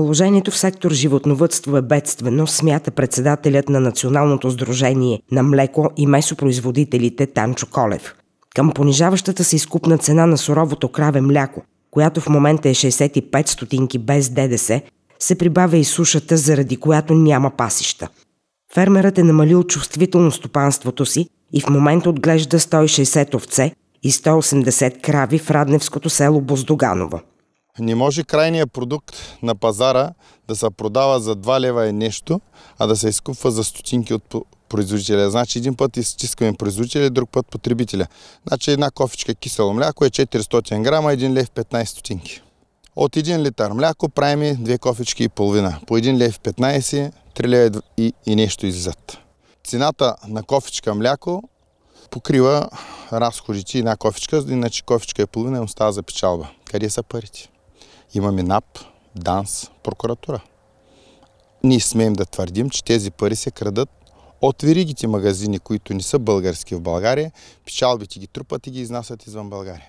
Положението в сектор животновътство е бедствено, смята председателят на Националното сдружение на млеко и месопроизводителите Танчо Колев. Към понижаващата се изкупна цена на суровото краве мляко, която в момента е 65 стотинки без ДДС, се прибавя и сушата, заради която няма пасища. Фермерът е намалил чувствително стопанството си и в момента отглежда 160 овце и 180 крави в Радневското село Боздоганово. Не може крайният продукт на пазара да се продава за 2 лева и нещо, а да се изкупва за стотинки от производителя. Значи един път изтискаме производителя, друг път потребителя. Значи една кофичка кисело мляко е 400 грама, 1 лев 15 стотинки. От 1 литър мляко правим 2 кофички и половина. По 1 лев 15, 3 лева и, и нещо иззад. Цената на кофичка мляко покрива разходите и една кофичка, иначе кофичка и половина остава за печалба. Къде са парите? Имаме НАП, ДАНС, прокуратура. Ние смеем да твърдим, че тези пари се крадат от веригите магазини, които не са български в България, печалбите ги трупат и ги изнасят извън България.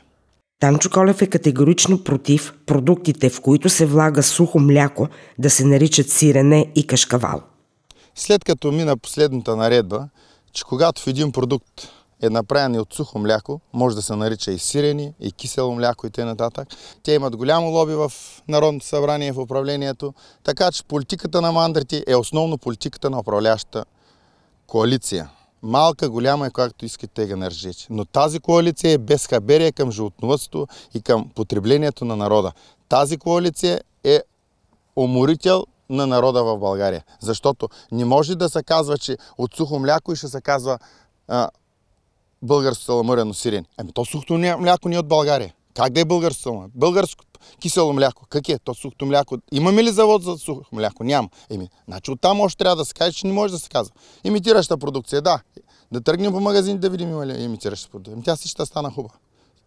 Танчо Колев е категорично против продуктите, в които се влага сухо мляко, да се наричат сирене и кашкавал. След като мина последната наредба, че когато в един продукт е направен и от сухо мляко, може да се нарича и сирени, и кисело мляко и т.н. Те имат голямо лоби в Народното събрание в управлението, така че политиката на мандрите е основно политиката на управляващата коалиция. Малка, голяма е както искате те ги нарежете. Но тази коалиция е без хаберие към животновътството и към потреблението на народа. Тази коалиция е уморител на народа в България. Защото не може да се казва, че от сухо мляко и ще се казва а, българско саламурено сирене. Ами то сухто мляко ни е от България. Как да е българско саламурено? Българско кисело мляко. Как е? То сухто мляко. Имаме ли завод за сухо мляко? Няма. Еми, значи оттам още трябва да се каже, че не може да се казва. Имитираща продукция, да. Да тръгнем по магазин да видим има ли имитираща продукция. Ами тя ще стана хубава.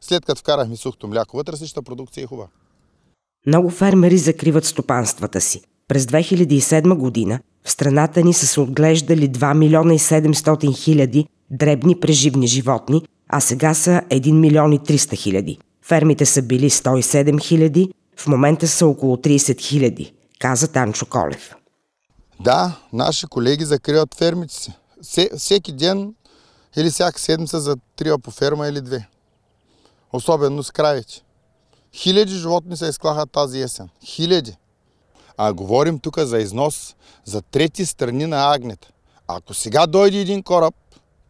След като вкарахме сухто мляко вътре, ще продукция е хуба. Много фермери закриват стопанствата си. През 2007 година в страната ни са се отглеждали 2 милиона и 700 хиляди дребни преживни животни, а сега са 1 милион и 300 хиляди. Фермите са били 107 хиляди, в момента са около 30 хиляди, каза Танчо Колев. Да, наши колеги закриват фермите си. Всеки ден или всяка седмица затрива по ферма или две. Особено с краите. Хиляди животни се изклаха тази есен. Хиляди. А говорим тук за износ за трети страни на агнета. Ако сега дойде един кораб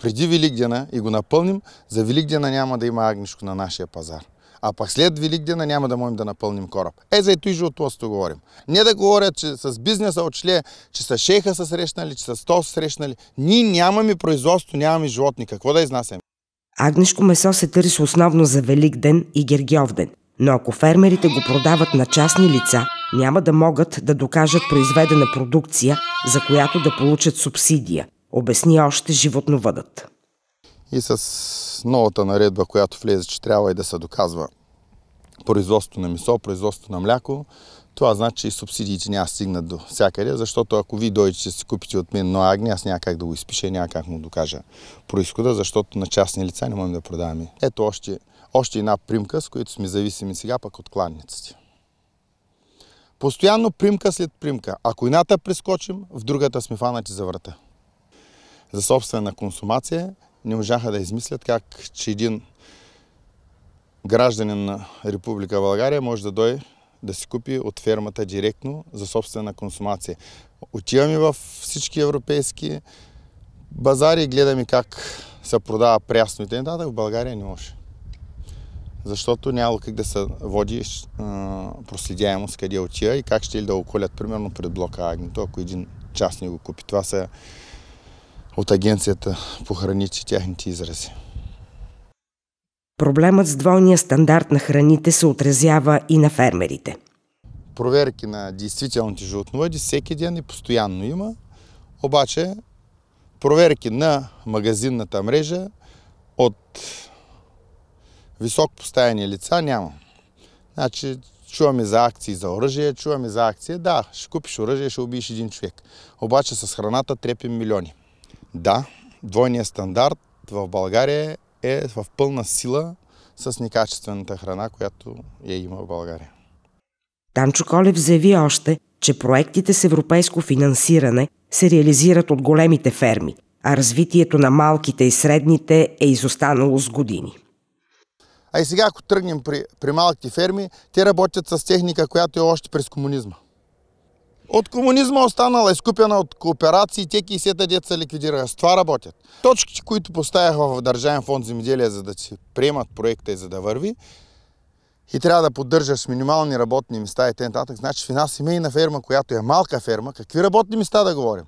преди Великдена и го напълним, за Великдена няма да има агнишко на нашия пазар. А пък след Великдена няма да можем да напълним кораб. Е, за ето и животновството говорим. Не да говорят, че с бизнеса отшли, че с шейха са срещнали, че с то са срещнали. Ние нямаме производство, нямаме животни. Какво да изнасяме? Агнешко месо се търси основно за Великден и Гергиовден. Но ако фермерите го продават на частни лица, няма да могат да докажат произведена продукция, за която да получат субсидия обясни още животновъдът. И с новата наредба, която влезе, че трябва и да се доказва производство на месо, производство на мляко, това значи, че и субсидиите няма стигнат до всякъде, защото ако ви дойдете ще си купите от мен на агни, аз няма как да го изпиша, няма как му докажа происхода, защото на частни лица не можем да продаваме. Ето още, още една примка, с която сме зависими сега пък от кланниците. Постоянно примка след примка. Ако едната прескочим, в другата сме фанати за врата за собствена консумация, не можаха да измислят как, че един гражданин на Република България може да дойде да си купи от фермата директно за собствена консумация. Отиваме в всички европейски базари и гледаме как се продава прясно и т.н. В България не може. Защото няма как да се води проследяемост къде отива и как ще ли е да околят, примерно, пред блока Агнето, ако един частник го купи. Това са от Агенцията по храните и тяхните изрази. Проблемът с двойния стандарт на храните се отразява и на фермерите. Проверки на действителните животновъди всеки ден и постоянно има, обаче проверки на магазинната мрежа от високо поставени лица няма. Значи, чуваме за акции за оръжие, чуваме за акция, да, ще купиш оръжие, ще убиеш един човек. Обаче с храната трепим милиони. Да, двойният стандарт в България е в пълна сила с некачествената храна, която я има в България. Танчо Колев заяви още, че проектите с европейско финансиране се реализират от големите ферми, а развитието на малките и средните е изостанало с години. А и сега, ако тръгнем при, при малките ферми, те работят с техника, която е още през комунизма. От комунизма останала изкупена е от кооперации, те кисета дет са ликвидираха. С това работят. Точките, които поставях в Държавен фонд земеделие, за да си приемат проекта и за да върви, и трябва да поддържаш с минимални работни места и т.н. Значи в една семейна ферма, която е малка ферма, какви работни места да говорим?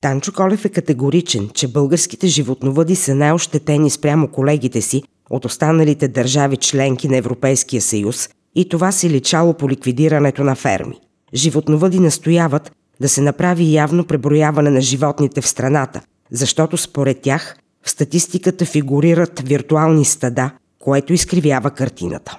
Танчо Колев е категоричен, че българските животновъди са най-ощетени спрямо колегите си от останалите държави членки на Европейския съюз и това си личало по ликвидирането на ферми. Животновъди настояват да се направи явно преброяване на животните в страната, защото според тях в статистиката фигурират виртуални стада, което изкривява картината.